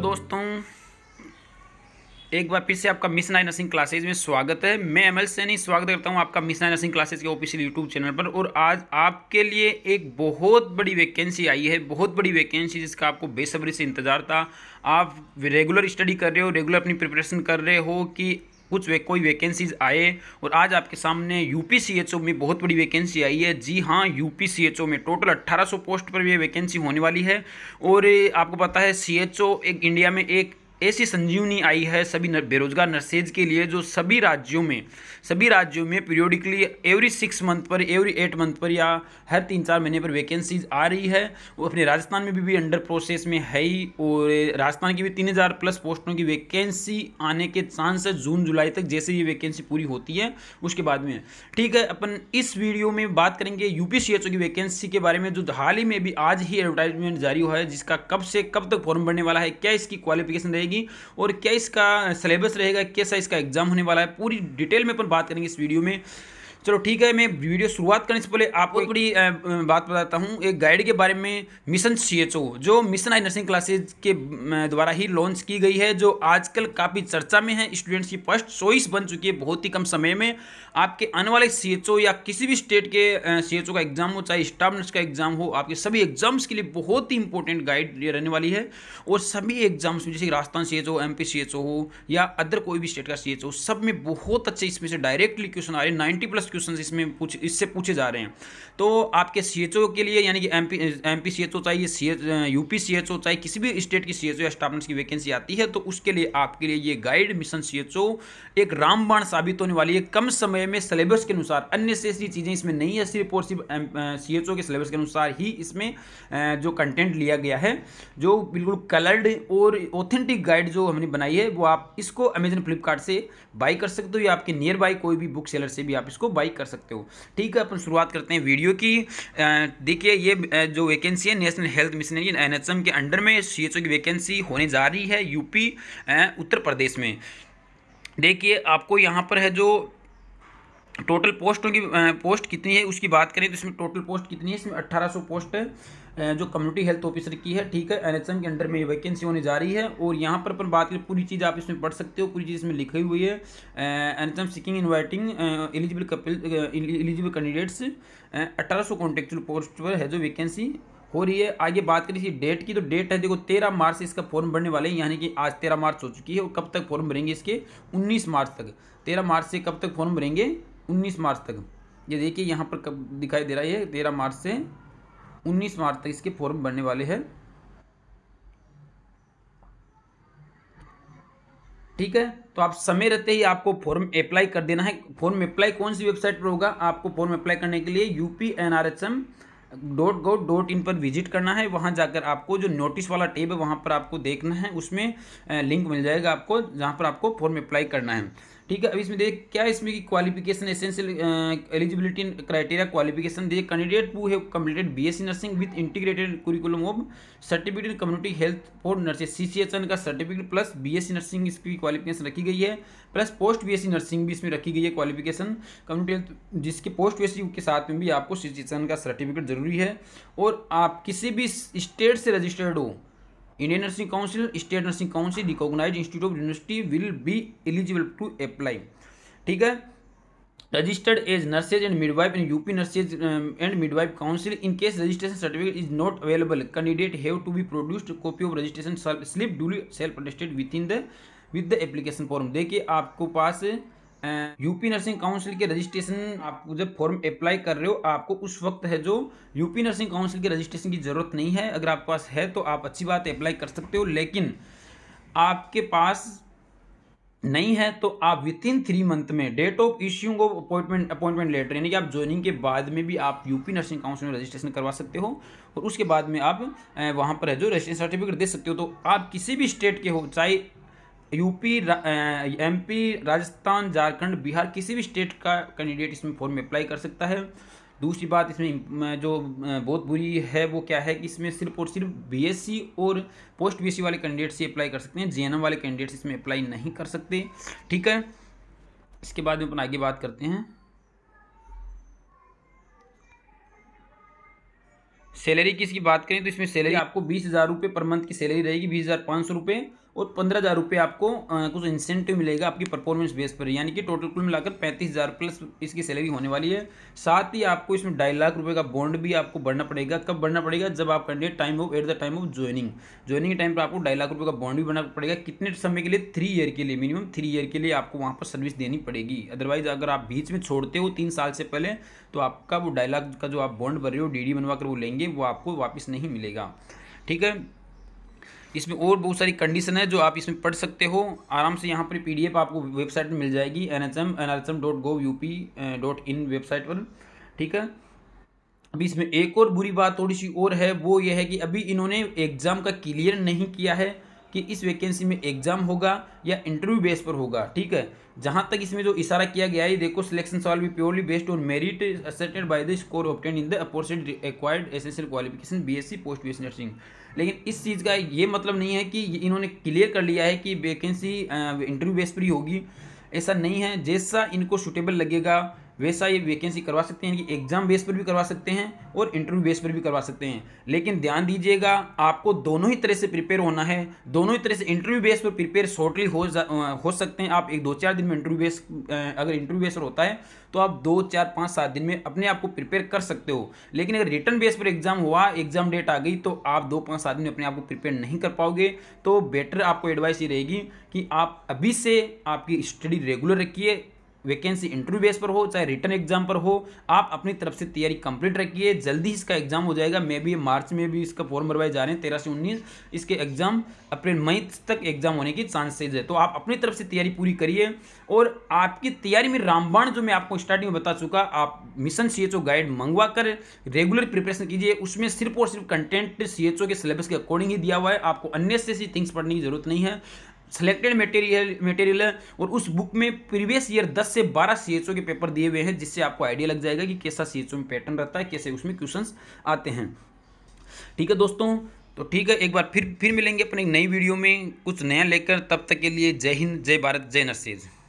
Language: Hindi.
दोस्तों एक बार फिर से आपका मिस नाइन नर्सिंग क्लासेज में स्वागत है मैं एम एल सैनी स्वागत करता हूं आपका मिस नाइन नर्सिंग क्लासेज के ऑफिशियल यूट्यूब चैनल पर और आज आपके लिए एक बहुत बड़ी वैकेंसी आई है बहुत बड़ी वैकेंसी जिसका आपको बेसब्री से इंतज़ार था आप रेगुलर स्टडी कर रहे हो रेगुलर अपनी प्रिपरेशन कर रहे हो कि कुछ वे, कोई वैकेंसीज आए और आज आपके सामने यू पी में बहुत बड़ी वैकेंसी आई है जी हाँ यू पी में टोटल 1800 पोस्ट पर यह वैकेंसी होने वाली है और आपको पता है सी एक इंडिया में एक ऐसी संजीवनी आई है सभी नर, बेरोजगार नर्सेज के लिए जो सभी राज्यों में सभी राज्यों में पीरियोडिकली एवरी सिक्स मंथ पर एवरी एट मंथ पर या हर तीन चार महीने पर वैकेंसीज आ रही है वो अपने राजस्थान में भी, भी अंडर प्रोसेस में है ही और राजस्थान की भी तीन हज़ार प्लस पोस्टों की वैकेंसी आने के चांस है जून जुलाई तक जैसे ये वैकेंसी पूरी होती है उसके बाद में ठीक है अपन इस वीडियो में बात करेंगे यू सी की वैकेंसी के बारे में जो हाल ही में भी आज ही एडवर्टाइजमेंट जारी हुआ है जिसका कब से कब तक फॉर्म भरने वाला है क्या इसकी क्वालिफिकेशन रहेगी जाएगी और क्या इसका सिलेबस रहेगा कैसा इसका एग्जाम होने वाला है पूरी डिटेल में अपन बात करेंगे इस वीडियो में चलो ठीक है मैं वीडियो शुरुआत करने से पहले आपको एक बड़ी बात बताता हूँ एक गाइड के बारे में मिशन सी जो मिशन आई नर्सिंग क्लासेज के द्वारा ही लॉन्च की गई है जो आजकल काफ़ी चर्चा में है स्टूडेंट्स की फर्स्ट चॉइस बन चुकी है बहुत ही कम समय में आपके आने वाले सी या किसी भी स्टेट के सी का एग्ज़ाम हो चाहे स्टाफ नर्स का एग्ज़ाम हो आपके सभी एग्ज़ाम्स के लिए बहुत ही इंपॉर्टेंट गाइड रहने वाली है और सभी एग्ज़ाम्स में जैसे Rajasthan C H O M P C H O हो या अदर कोई भी स्टेट का सी एच ओ सब में बहुत अच्छे इसमें से डायरेक्टली क्वेश्चन आ रहे हैं नाइन्टी प्लस क्वेश्चन इसमें पूछ इससे पूछे जा रहे हैं तो आपके सी के लिए यानी कि एम पी एम पी चाहिए सी एच यू पी चाहिए किसी भी स्टेट की सी या स्टाफनेस की वैकेंसी आती है तो उसके लिए आपके लिए ये गाइड मिशन सी एक रामबाण साबित होने वाली है कम समय में सिलेबस के अनुसार अन्य से सी चीज़ें इसमें नहीं है सिर्फ और सिर्फ सी के सिलेबस के अनुसार ही इसमें जो कंटेंट लिया गया है जो बिल्कुल कलर्ड और ऑथेंटिक गाइड जो हमने बनाई है वो आप इसको अमेजन फ्लिपकार्ट से बाई कर सकते हो या आपके नियर बाई कोई भी बुक सेलर से भी आप इसको बाई कर सकते हो ठीक है अपन शुरुआत करते हैं वीडियो की देखिए ये जो वैकेंसी है नेशनल हेल्थ मिशनरी एन के अंडर में सी की वैकेंसी होने जा रही है यूपी उत्तर प्रदेश में देखिए आपको यहाँ पर है जो टोटल पोस्टों की पोस्ट कितनी है उसकी बात करें तो इसमें टोटल पोस्ट कितनी है इसमें 1800 पोस्ट जो कम्युनिटी हेल्थ ऑफिसर की है ठीक है एनएचएम के अंडर में ये वैकेंसी होने जा रही है और यहाँ पर अपन बात करें पूरी चीज़ आप इसमें पढ़ सकते हो पूरी चीज़ इसमें लिखी हुई है एनएचएम सिकिंग इन्वाइटिंग एलिजिबल कपिल एलिजिबल कैंडिडेट्स अट्ठारह सौ कॉन्टेक्चुअल पोस्ट पर है जो वैकेंसी हो रही है आगे बात करें इसकी डेट की तो डेट है देखो तेरह मार्च से इसका फॉर्म भरने वाले हैं यानी कि आज तेरह मार्च हो चुकी है और कब तक फॉर्म भरेंगे इसके उन्नीस मार्च तक तेरह मार्च से कब तक फॉर्म भरेंगे 19 मार्च तक ये देखिए यहाँ पर कब दिखाई दे रहा है तेरह मार्च से 19 मार्च तक इसके फॉर्म भरने वाले हैं ठीक है तो आप समय रहते ही आपको फॉर्म अप्लाई कर देना है फॉर्म अप्लाई कौन सी वेबसाइट पर होगा आपको फॉर्म अप्लाई करने के लिए UP N R H M dot go dot in पर विजिट करना है वहां जाकर आपको जो नोटिस वाला टेब है वहां पर आपको देखना है उसमें लिंक मिल जाएगा आपको जहां पर आपको फॉर्म अप्लाई करना है ठीक है अब इसमें देखिए क्या इसमें की qualification essential eligibility criteria qualification देखिए candidate who have completed BSc nursing with integrated curriculum of certificate in community health for nursing CCHN का सर्टिफिकेट प्लस बीएससी नर्सिंग इसकी क्वालिफिकेशन रखी गई है प्लस पोस्ट सी नर्सिंग भी इसमें रखी गई है क्वालिफिकेशन कम्युनिटी हेल्थ जिसके पोस्ट बीएससी के साथ में भी आपको एन का सर्टिफिकेट जरूरी है और आप किसी भी स्टेट से रजिस्टर्ड हो Indian nursing council state nursing council recognise institute of university will be eligible to apply ठीक है registered as nurses and midwife in UP nurses and midwife council in case registration certificate is not available candidate have to be produced copy of registration slip duly self attested within the with the application form देखिए आपको पास यूपी नर्सिंग काउंसिल के रजिस्ट्रेशन आप जब फॉर्म अप्लाई कर रहे हो आपको उस वक्त है जो यूपी नर्सिंग काउंसिल के रजिस्ट्रेशन की ज़रूरत नहीं है अगर आपके पास है तो आप अच्छी बात अप्लाई कर सकते हो लेकिन आपके पास नहीं है तो आप विद इन थ्री मंथ में date of issuing of appointment appointment letter यानी कि आप ज्वाइनिंग के बाद में भी आप यूपी नर्सिंग काउंसिल में रजिस्ट्रेशन करवा सकते हो और उसके बाद में आप वहाँ पर है जो रजिस्ट्रेशन सर्टिफिकेट दे सकते हो तो आप किसी भी स्टेट के हो चाहे यूपी एमपी राजस्थान झारखंड बिहार किसी भी स्टेट का कैंडिडेट इसमें फॉर्म में अप्लाई कर सकता है दूसरी बात इसमें जो बहुत बुरी है वो क्या है कि इसमें सिर्फ और सिर्फ बीएससी और पोस्ट बीएससी वाले कैंडिडेट्स ही अप्लाई कर सकते हैं जेएनएम वाले कैंडिडेट्स इसमें अप्लाई नहीं कर सकते ठीक है इसके बाद में अपन आगे बात करते हैं सैलरी की इसकी बात करें तो इसमें सैलरी आपको बीस हज़ार रुपये पर मंथ की सैलरी रहेगी बीस हज़ार पाँच सौ रुपये और पंद्रह हज़ार रुपये आपको आ, कुछ इंसेंटिव मिलेगा आपकी परफॉर्मेंस बेस पर यानी कि टोटल कुल मिलाकर पैंतीस हज़ार प्लस इसकी सैलरी होने वाली है साथ ही आपको इसमें ढाई लाख रुपये का बॉन्ड भी आपको बढ़ना पड़ेगा कब बढ़ना पड़ेगा जब आप candidate time of at the time of joining joining के टाइम पर आपको ढाई लाख रुपये का बॉन्ड भी भरना पड़ेगा कितने समय के लिए थ्री ईयर के लिए मिनिमम थ्री ईयर के लिए आपको वहाँ पर सर्विस देनी पड़ेगी अदरवाइज अगर आप बीच में छोड़ते हो तीन साल से पहले तो आपका वो डायलाग लाख का जो आप बॉन्ड भर रहे हो डी बनवा कर वो लेंगे वो आपको वापस नहीं मिलेगा ठीक है इसमें और बहुत सारी कंडीशन है जो आप इसमें पढ़ सकते हो आराम से यहाँ पर पीडीएफ आपको वेबसाइट पर मिल जाएगी N H M N H M dot gov U P dot in website पर ठीक है अभी इसमें एक और बुरी बात थोड़ी सी और है वो ये है कि अभी इन्होंने एग्ज़ाम का क्लियर नहीं किया है कि इस वैकेंसी में एग्जाम होगा या इंटरव्यू बेस पर होगा ठीक है जहां तक इसमें जो इशारा किया गया है देखो सिलेक्शन सॉल भी purely based on merit assessed by the score obtained in the aforesaid acquired essential qualification BSc post B nursing लेकिन इस चीज़ का ये मतलब नहीं है कि इन्होंने क्लियर कर लिया है कि वैकेंसी इंटरव्यू बेस पर ही होगी ऐसा नहीं है जैसा इनको सुटेबल लगेगा वैसा ये वैकेंसी करवा सकते हैं कि एग्ज़ाम बेस पर भी करवा सकते हैं और इंटरव्यू बेस पर भी करवा सकते हैं लेकिन ध्यान दीजिएगा आपको दोनों ही तरह से प्रिपेयर होना है दोनों ही तरह से इंटरव्यू बेस पर प्रिपेयर शॉर्टली हो हो सकते हैं आप एक दो चार दिन में इंटरव्यू बेस अगर इंटरव्यू बेस पर होता है तो आप दो चार पाँच सात दिन में अपने आप को प्रिपेयर कर सकते हो लेकिन अगर रिटर्न बेस पर एग्जाम हुआ एग्जाम डेट आ गई तो आप दो पाँच सात दिन में अपने आप को प्रिपेयर नहीं कर पाओगे तो बेटर आपको एडवाइस ये रहेगी कि आप अभी से आपकी स्टडी रेगुलर रखिए वैकेंसी इंटरव्यू बेस पर हो चाहे रिटर्न एग्जाम पर हो आप अपनी तरफ से तैयारी कंप्लीट रखिए जल्दी इसका एग्जाम हो जाएगा मे भी मार्च में भी इसका फॉर्म भरवाए जा रहे हैं तेरह से उन्नीस इसके एग्जाम अप्रैल मई तक एग्जाम होने की चांसेज है तो आप अपनी तरफ से तैयारी पूरी करिए और आपकी तैयारी में रामबाण जो मैं आपको स्टार्टिंग में बता चुका आप मिशन सी गाइड मंगवा कर रेगुलर प्रिपरेशन कीजिए उसमें सिर्फ और सिर्फ कंटेंट सी के सिलेबस के अकॉर्डिंग ही दिया हुआ है आपको अन्य से थिंग्स पढ़ने की जरूरत नहीं है सेलेक्टेड मटेरियल मटेरियल है और उस बुक में प्रीवियस ईयर 10 से 12 सी के पेपर दिए हुए हैं जिससे आपको आइडिया लग जाएगा कि कैसा सी में पैटर्न रहता है कैसे उसमें क्वेश्चन आते हैं ठीक है दोस्तों तो ठीक है एक बार फिर फिर मिलेंगे अपने एक नई वीडियो में कुछ नया लेकर तब तक के लिए जय हिंद जय भारत जय नरसेज